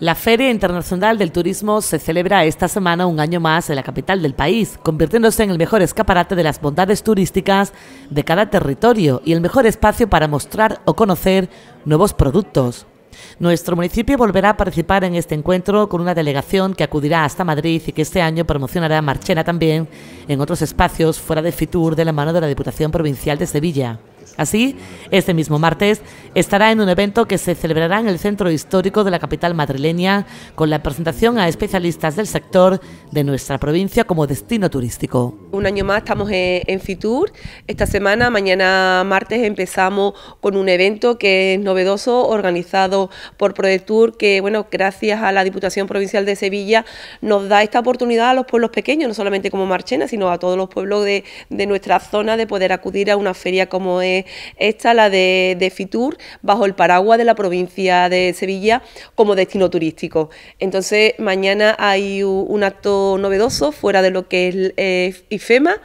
La Feria Internacional del Turismo se celebra esta semana un año más en la capital del país, convirtiéndose en el mejor escaparate de las bondades turísticas de cada territorio y el mejor espacio para mostrar o conocer nuevos productos. Nuestro municipio volverá a participar en este encuentro con una delegación que acudirá hasta Madrid y que este año promocionará Marchena también en otros espacios fuera de Fitur de la mano de la Diputación Provincial de Sevilla. Así, este mismo martes estará en un evento que se celebrará en el centro histórico de la capital madrileña con la presentación a especialistas del sector de nuestra provincia como destino turístico. Un año más estamos en Fitur. Esta semana, mañana martes, empezamos con un evento que es novedoso, organizado por ProDetour, que, bueno, gracias a la Diputación Provincial de Sevilla, nos da esta oportunidad a los pueblos pequeños, no solamente como Marchena, sino a todos los pueblos de, de nuestra zona, de poder acudir a una feria como es esta, la de, Fitur, bajo el paraguas de la provincia de Sevilla como destino turístico. Entonces, mañana hay un, acto novedoso fuera de lo que es eh, IFEMA.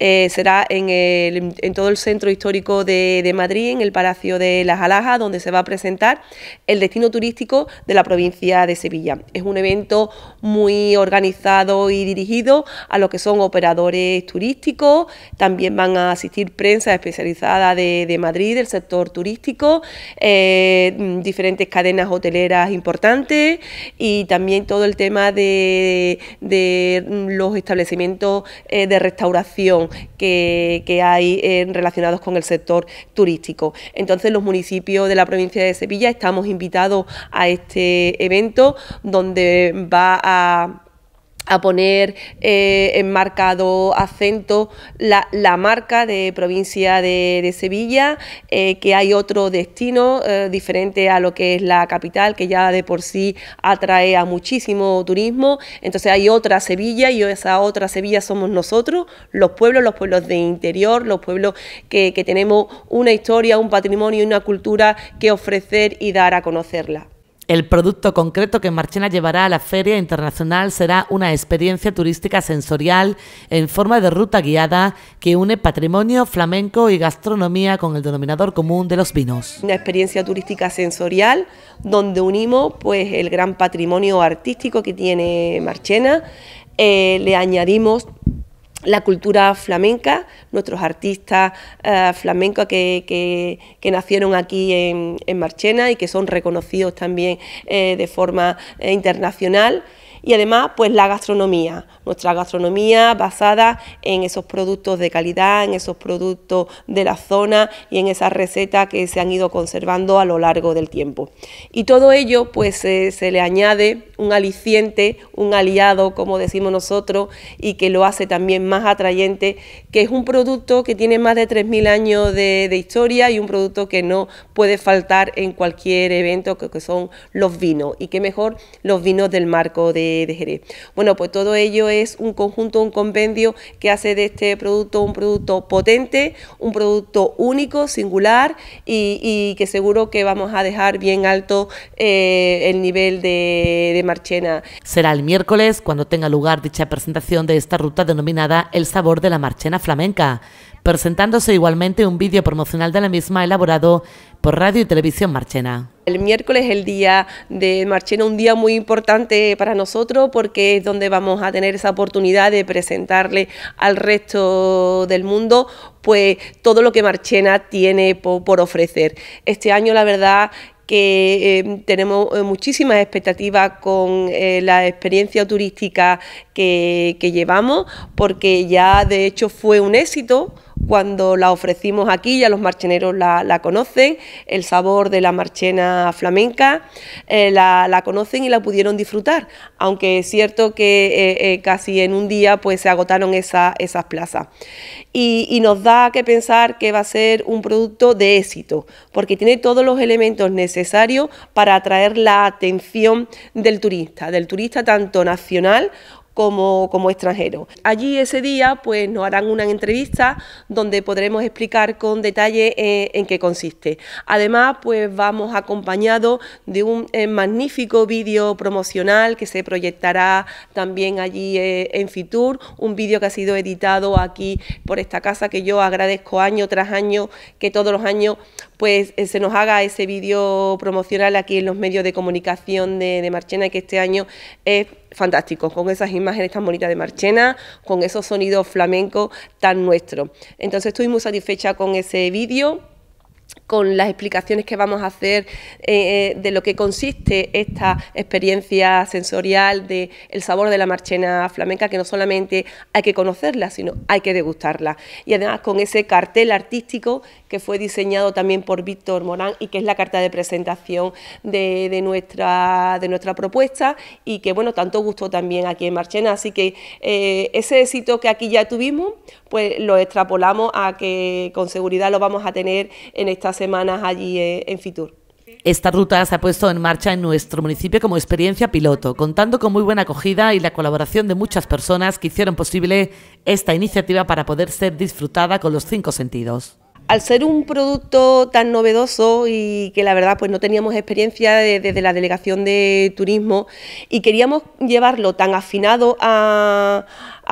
Eh, será en, el, en, todo el centro histórico de, de, Madrid, en el Palacio de las Alhajas, donde se va a presentar el destino turístico de la provincia de Sevilla. Es un evento muy organizado y dirigido a lo que son operadores turísticos, también van a asistir prensa especializada de, de Madrid, del sector turístico, eh, diferentes cadenas hoteleras importantes y también todo el tema de, de los establecimientos eh, de restauración que, hay eh, relacionados con el sector turístico. Entonces los municipios de la provincia de Sevilla estamos invitados a este evento donde va a a poner eh, en marcado acento la, marca de provincia de, Sevilla, eh, que hay otro destino eh, diferente a lo que es la capital, que ya de por sí atrae a muchísimo turismo. Entonces hay otra Sevilla y esa otra Sevilla somos nosotros, los pueblos, los pueblos de interior, los pueblos que, que tenemos una historia, un patrimonio y una cultura que ofrecer y dar a conocerla. El producto concreto que Marchena llevará a la Feria Internacional será una experiencia turística sensorial en forma de ruta guiada que une patrimonio flamenco y gastronomía con el denominador común de los vinos. Una experiencia turística sensorial donde unimos pues el gran patrimonio artístico que tiene Marchena, eh, le añadimos la cultura flamenca, nuestros artistas eh, flamencos que, nacieron aquí en, Marchena y que son reconocidos también eh, de forma eh, internacional y además pues la gastronomía, nuestra gastronomía basada en esos productos de calidad, en esos productos de la zona y en esas recetas que se han ido conservando a lo largo del tiempo. Y todo ello pues se le añade un aliciente, un aliado como decimos nosotros y que lo hace también más atrayente, que es un producto que tiene más de 3.000 años de, historia y un producto que no puede faltar en cualquier evento que, que son los vinos y que mejor los vinos del marco de bueno, pues todo ello es un conjunto, un compendio que hace de este producto un producto potente, un producto único, singular y, que seguro que vamos a dejar bien alto eh, el nivel de, de Marchena. Será el miércoles cuando tenga lugar dicha presentación de esta ruta denominada El sabor de la Marchena flamenca, presentándose igualmente un vídeo promocional de la misma elaborado por Radio y Televisión Marchena. El miércoles es el día de Marchena, un día muy importante para nosotros porque es donde vamos a tener esa oportunidad de presentarle al resto del mundo pues todo lo que Marchena tiene por, ofrecer. Este año la verdad que eh, tenemos eh, muchísimas expectativas con eh, la experiencia turística que llevamos porque ya de hecho fue un éxito. Cuando la ofrecimos aquí, ya los marcheneros la, conocen, el sabor de la marchena flamenca, eh, la, conocen y la pudieron disfrutar, aunque es cierto que eh, eh, casi en un día pues se agotaron esas plazas. Y, y nos da que pensar que va a ser un producto de éxito, porque tiene todos los elementos necesarios para atraer la atención del turista, del turista tanto nacional como, como Allí ese día pues, nos harán una entrevista donde podremos explicar con detalle eh, en qué consiste. Además, pues vamos acompañados de un eh, magnífico vídeo promocional que se proyectará también allí eh, en Fitur, un vídeo que ha sido editado aquí por esta casa que yo agradezco año tras año, que todos los años pues eh, se nos haga ese vídeo promocional aquí en los medios de comunicación de, Marchena que este año es fantástico, con esas imágenes tan bonitas de Marchena, con esos sonidos flamencos tan nuestros. Entonces estoy muy satisfecha con ese vídeo con las explicaciones que vamos a hacer eh, eh, de lo que consiste esta experiencia sensorial de el sabor de la marchena flamenca, que no solamente hay que conocerla, sino hay que degustarla. Y además con ese cartel artístico que fue diseñado también por Víctor Morán y que es la carta de presentación de, nuestra, de nuestra propuesta y que, bueno, tanto gustó también aquí en Marchena. Así que eh, ese éxito que aquí ya tuvimos, pues lo extrapolamos a que con seguridad lo vamos a tener en este estas semanas allí eh, en Fitur. Esta ruta se ha puesto en marcha en nuestro municipio como experiencia piloto, contando con muy buena acogida y la colaboración de muchas personas que hicieron posible esta iniciativa para poder ser disfrutada con los cinco sentidos. Al ser un producto tan novedoso y que la verdad pues no teníamos experiencia desde la Delegación de Turismo y queríamos llevarlo tan afinado a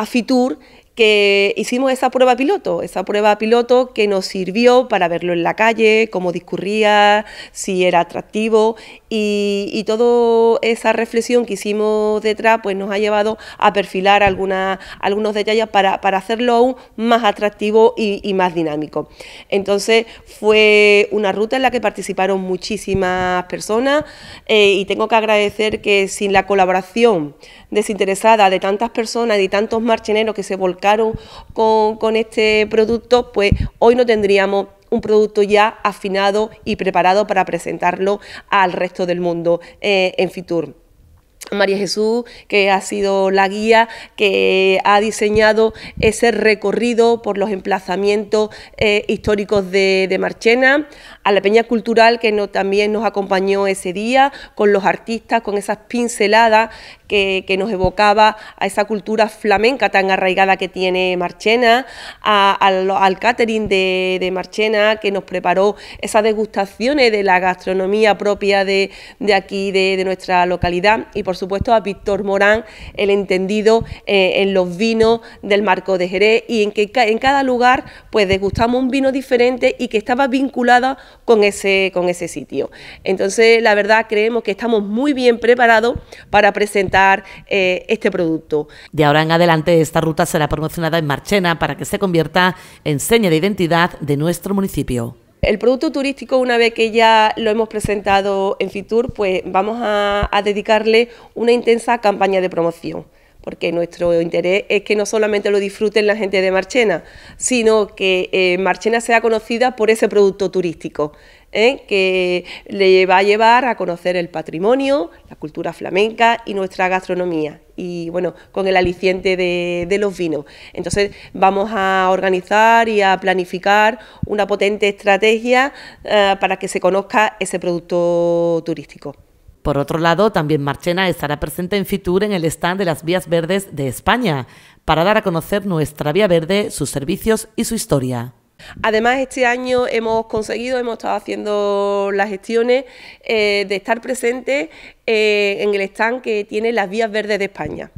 Fitur, que hicimos esa prueba piloto, esa prueba piloto que nos sirvió para verlo en la calle, cómo discurría, si era atractivo y, toda esa reflexión que hicimos detrás pues nos ha llevado a perfilar algunos detalles para, hacerlo aún más atractivo y, más dinámico. Entonces fue una ruta en la que participaron muchísimas personas eh, y tengo que agradecer que sin la colaboración desinteresada de tantas personas y tantos marcheneros que se volcaron con, este producto, pues hoy no tendríamos un producto ya afinado y preparado para presentarlo al resto del mundo eh, en Fitur. María Jesús, que ha sido la guía que ha diseñado ese recorrido por los emplazamientos eh, históricos de, Marchena, a la Peña Cultural que también nos acompañó ese día, con los artistas, con esas pinceladas que, nos evocaba a esa cultura flamenca tan arraigada que tiene Marchena, a, al, catering de, Marchena, que nos preparó esas degustaciones de la gastronomía propia de, aquí, de, nuestra localidad, y por supuesto a Víctor Morán, el entendido eh, en los vinos del Marco de Jerez, y en que en cada lugar pues degustamos un vino diferente y que estaba vinculada con ese, con ese sitio. Entonces, la verdad, creemos que estamos muy bien preparados para presentar eh, este producto. De ahora en adelante esta ruta será promocionada en Marchena para que se convierta en seña de identidad de nuestro municipio. El producto turístico, una vez que ya lo hemos presentado en Fitur, pues vamos a dedicarle una intensa campaña de promoción porque nuestro interés es que no solamente lo disfruten la gente de Marchena, sino que eh, Marchena sea conocida por ese producto turístico. ¿eh? que le va a llevar a conocer el patrimonio, la cultura flamenca y nuestra gastronomía y bueno, con el aliciente de, los vinos. Entonces vamos a organizar y a planificar una potente estrategia eh, para que se conozca ese producto turístico. Por otro lado, también Marchena estará presente en Fitur en el stand de las Vías Verdes de España para dar a conocer nuestra Vía Verde, sus servicios y su historia. Además, este año hemos conseguido, hemos estado haciendo las gestiones eh, de estar presente eh, en el stand que tiene las Vías Verdes de España.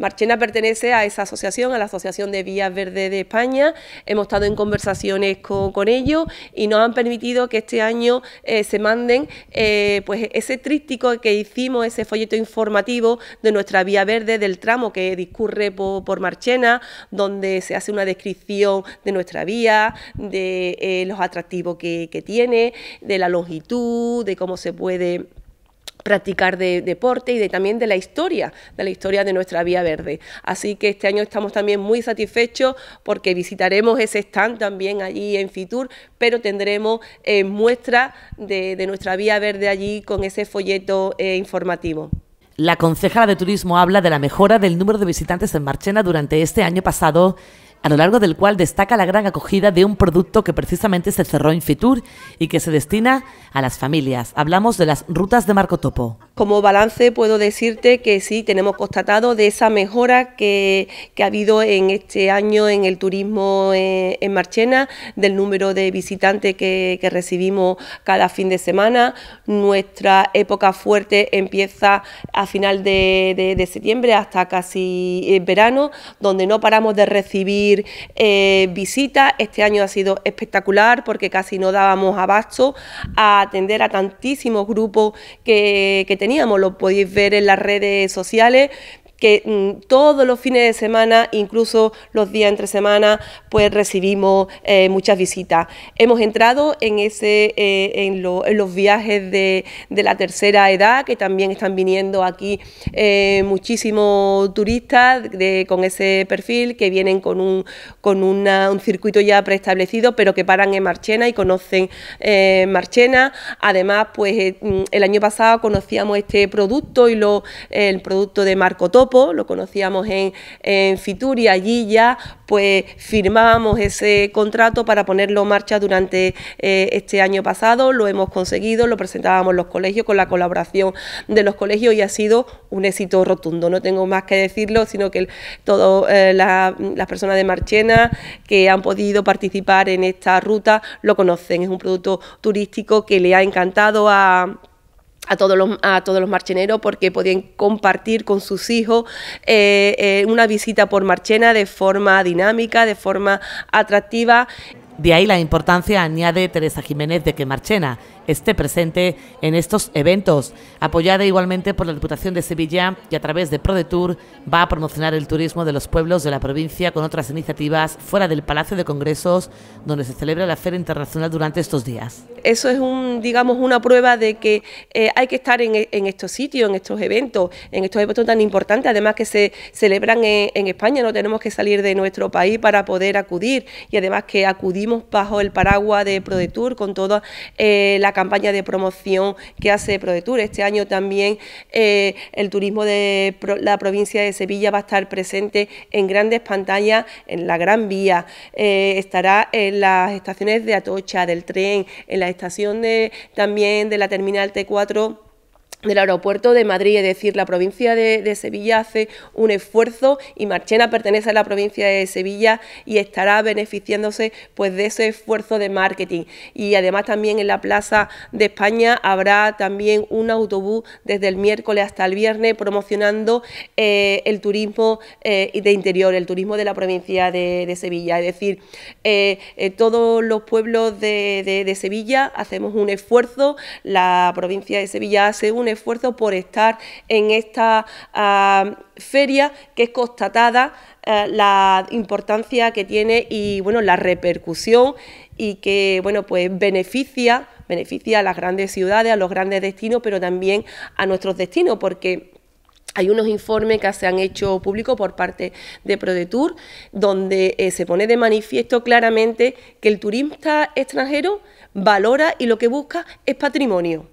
Marchena pertenece a esa asociación, a la Asociación de Vías Verdes de España. Hemos estado en conversaciones con, ellos y nos han permitido que este año eh, se manden eh, pues ese tríptico que hicimos, ese folleto informativo de nuestra vía verde, del tramo que discurre por, Marchena, donde se hace una descripción de nuestra vía, de eh, los atractivos que tiene, de la longitud, de cómo se puede practicar de deporte y de, también de la historia, de la historia de nuestra Vía Verde. Así que este año estamos también muy satisfechos porque visitaremos ese stand también allí en Fitur, pero tendremos eh, muestra de, nuestra Vía Verde allí con ese folleto eh, informativo. La concejala de turismo habla de la mejora del número de visitantes en Marchena durante este año pasado a lo largo del cual destaca la gran acogida de un producto que precisamente se cerró en Fitur y que se destina a las familias. Hablamos de las rutas de Marco Topo. Como balance puedo decirte que sí, tenemos constatado de esa mejora que, ha habido en este año en el turismo eh, en, Marchena, del número de visitantes que, recibimos cada fin de semana. Nuestra época fuerte empieza a final de, de septiembre hasta casi eh, verano, donde no paramos de recibir eh, visita visitas. Este año ha sido espectacular porque casi no dábamos abasto a atender a tantísimos grupos que, que teníamos. Lo podéis ver en las redes sociales que mm, todos los fines de semana, incluso los días entre semana, pues recibimos eh, muchas visitas. Hemos entrado en, ese, eh, los viajes de, la tercera edad, que también están viniendo aquí eh, muchísimos turistas con ese perfil, que vienen con, un, con un circuito ya preestablecido, pero que paran en Marchena y conocen Marchena. Además, pues mm, el año pasado conocíamos este producto y lo, el producto de Marco Top lo conocíamos en, en allí ya pues firmábamos ese contrato para ponerlo en marcha durante eh, este año pasado, lo hemos conseguido, lo presentábamos los colegios con la colaboración de los colegios y ha sido un éxito rotundo, no tengo más que decirlo, sino que todas eh, las personas de Marchena que han podido participar en esta ruta lo conocen, es un producto turístico que le ha encantado a a todos los, marcheneros porque podían compartir con sus hijos eh, eh, una visita por Marchena de forma dinámica, de forma atractiva. De ahí la importancia, añade Teresa Jiménez, de que Marchena esté presente en estos eventos. Apoyada igualmente por la Diputación de Sevilla, ...y a través de ProDetour va a promocionar el turismo de los pueblos de la provincia con otras iniciativas fuera del Palacio de Congresos, donde se celebra la Feria Internacional durante estos días. Eso es, un, digamos, una prueba de que eh, hay que estar en, estos sitios, en estos eventos, en estos eventos tan importantes, además que se celebran en, España, no tenemos que salir de nuestro país para poder acudir y además que acudimos bajo el paraguas de ProDetour con toda eh, la campaña de promoción que hace ProDetour. Este año también eh, el turismo de la provincia de Sevilla va a estar presente en grandes pantallas en la Gran Vía, eh, estará en las estaciones de Atocha, del tren, en la estación de, también de la terminal T4 del aeropuerto de Madrid, es decir, la provincia de, Sevilla hace un esfuerzo y Marchena pertenece a la provincia de Sevilla y estará beneficiándose pues de ese esfuerzo de marketing y además también en la Plaza de España habrá también un autobús desde el miércoles hasta el viernes promocionando eh, el turismo eh, de interior, el turismo de la provincia de, Sevilla, es decir, eh, todos los pueblos de, de Sevilla hacemos un esfuerzo, la provincia de Sevilla hace un esfuerzo por estar en esta ah, feria que es constatada eh, la importancia que tiene y bueno, la repercusión y que bueno, pues beneficia, beneficia a las grandes ciudades, a los grandes destinos, pero también a nuestros destinos, porque hay unos informes que se han hecho públicos por parte de ProDetour, donde eh, se pone de manifiesto claramente que el turista extranjero valora y lo que busca es patrimonio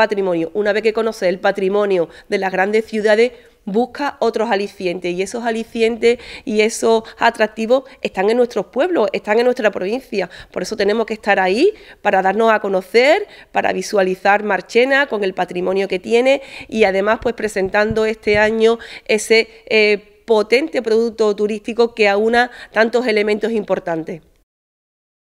patrimonio. Una vez que conoce el patrimonio de las grandes ciudades, busca otros alicientes y esos alicientes y esos atractivos están en nuestros pueblos, están en nuestra provincia. Por eso tenemos que estar ahí para darnos a conocer, para visualizar Marchena con el patrimonio que tiene y además pues presentando este año ese eh, potente producto turístico que aúna tantos elementos importantes.